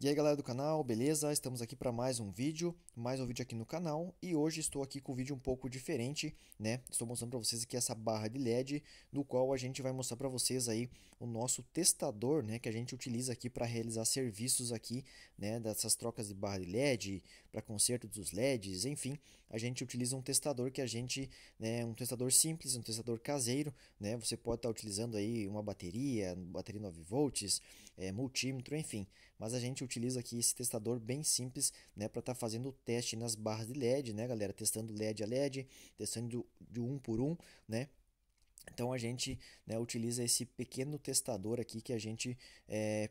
E aí galera do canal, beleza? Estamos aqui para mais um vídeo, mais um vídeo aqui no canal e hoje estou aqui com um vídeo um pouco diferente, né? Estou mostrando para vocês aqui essa barra de LED, no qual a gente vai mostrar para vocês aí o nosso testador, né? Que a gente utiliza aqui para realizar serviços aqui, né? Dessas trocas de barra de LED, para conserto dos LEDs, enfim. A gente utiliza um testador que a gente, né? Um testador simples, um testador caseiro, né? Você pode estar tá utilizando aí uma bateria, bateria 9 volts, é, multímetro, enfim. Mas a gente utiliza aqui esse testador bem simples, né, para estar tá fazendo o teste nas barras de LED, né, galera, testando LED a LED, testando de um por um, né, então a gente né, utiliza esse pequeno testador aqui que a gente é,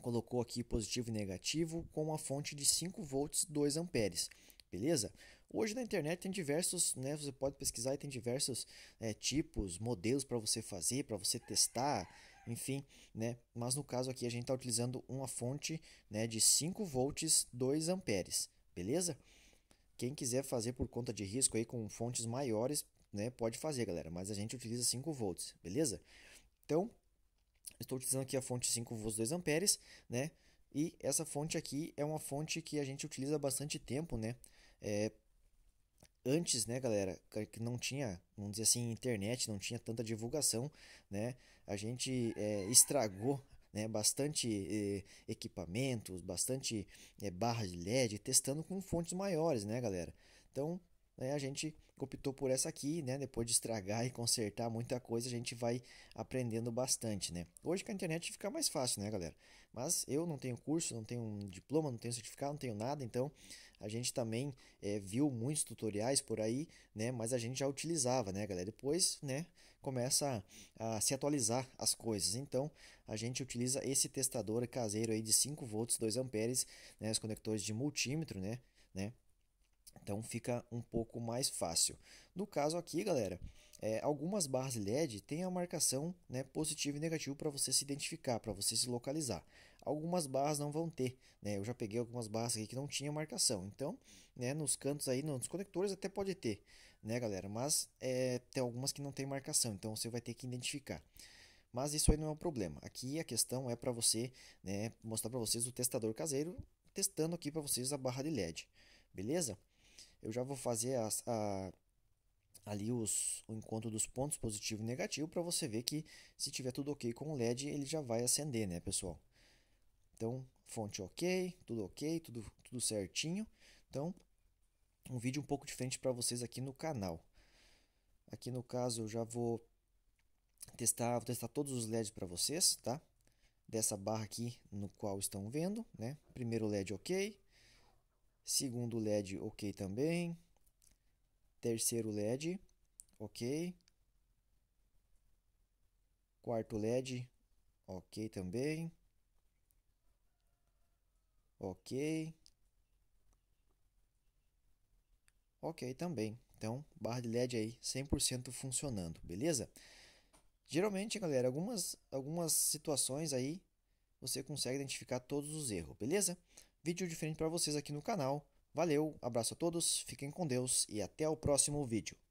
colocou aqui positivo e negativo com a fonte de 5 volts 2 amperes. Beleza? Hoje na internet tem diversos, né? Você pode pesquisar e tem diversos é, tipos, modelos para você fazer, para você testar enfim, né? Mas no caso aqui a gente está utilizando uma fonte né, de 5 volts 2 amperes, beleza? Quem quiser fazer por conta de risco aí com fontes maiores, né, pode fazer, galera, mas a gente utiliza 5 volts, beleza? Então, estou utilizando aqui a fonte 5 volts 2 amperes, né? E essa fonte aqui é uma fonte que a gente utiliza bastante tempo, né? É, antes, né, galera, que não tinha, vamos dizer assim, internet, não tinha tanta divulgação, né? A gente é, estragou né, bastante equipamentos, bastante eh, é, barras de LED, testando com fontes maiores, né, galera? Então, né? A gente optou por essa aqui, né? Depois de estragar e consertar muita coisa, a gente vai aprendendo bastante, né? Hoje com a internet fica mais fácil, né, galera? Mas eu não tenho curso, não tenho um diploma, não tenho certificado, não tenho nada, então a gente também é, viu muitos tutoriais por aí, né? Mas a gente já utilizava, né, galera? Depois, né, começa a, a se atualizar as coisas. Então, a gente utiliza esse testador caseiro aí de 5 volts, 2 amperes, né? Os conectores de multímetro, né? né? Então fica um pouco mais fácil. No caso aqui, galera, é, algumas barras LED têm a marcação né, positivo e negativo para você se identificar, para você se localizar. Algumas barras não vão ter, né? Eu já peguei algumas barras aqui que não tinha marcação. Então, né, nos cantos aí, nos conectores até pode ter, né, galera? Mas é, tem algumas que não tem marcação, então você vai ter que identificar. Mas isso aí não é um problema. Aqui a questão é para você, né, mostrar para vocês o testador caseiro testando aqui para vocês a barra de LED, beleza? eu já vou fazer as, a, ali os, o encontro dos pontos positivo e negativo para você ver que se tiver tudo ok com o LED, ele já vai acender, né, pessoal? Então, fonte ok, tudo ok, tudo, tudo certinho. Então, um vídeo um pouco diferente para vocês aqui no canal. Aqui no caso, eu já vou testar, vou testar todos os LEDs para vocês, tá? Dessa barra aqui no qual estão vendo, né? Primeiro LED ok, Segundo LED, ok também. Terceiro LED, ok. Quarto LED, ok também. Ok. Ok também. Então, barra de LED aí 100% funcionando, beleza? Geralmente, galera, algumas, algumas situações aí você consegue identificar todos os erros, beleza? vídeo diferente para vocês aqui no canal. Valeu, abraço a todos, fiquem com Deus e até o próximo vídeo.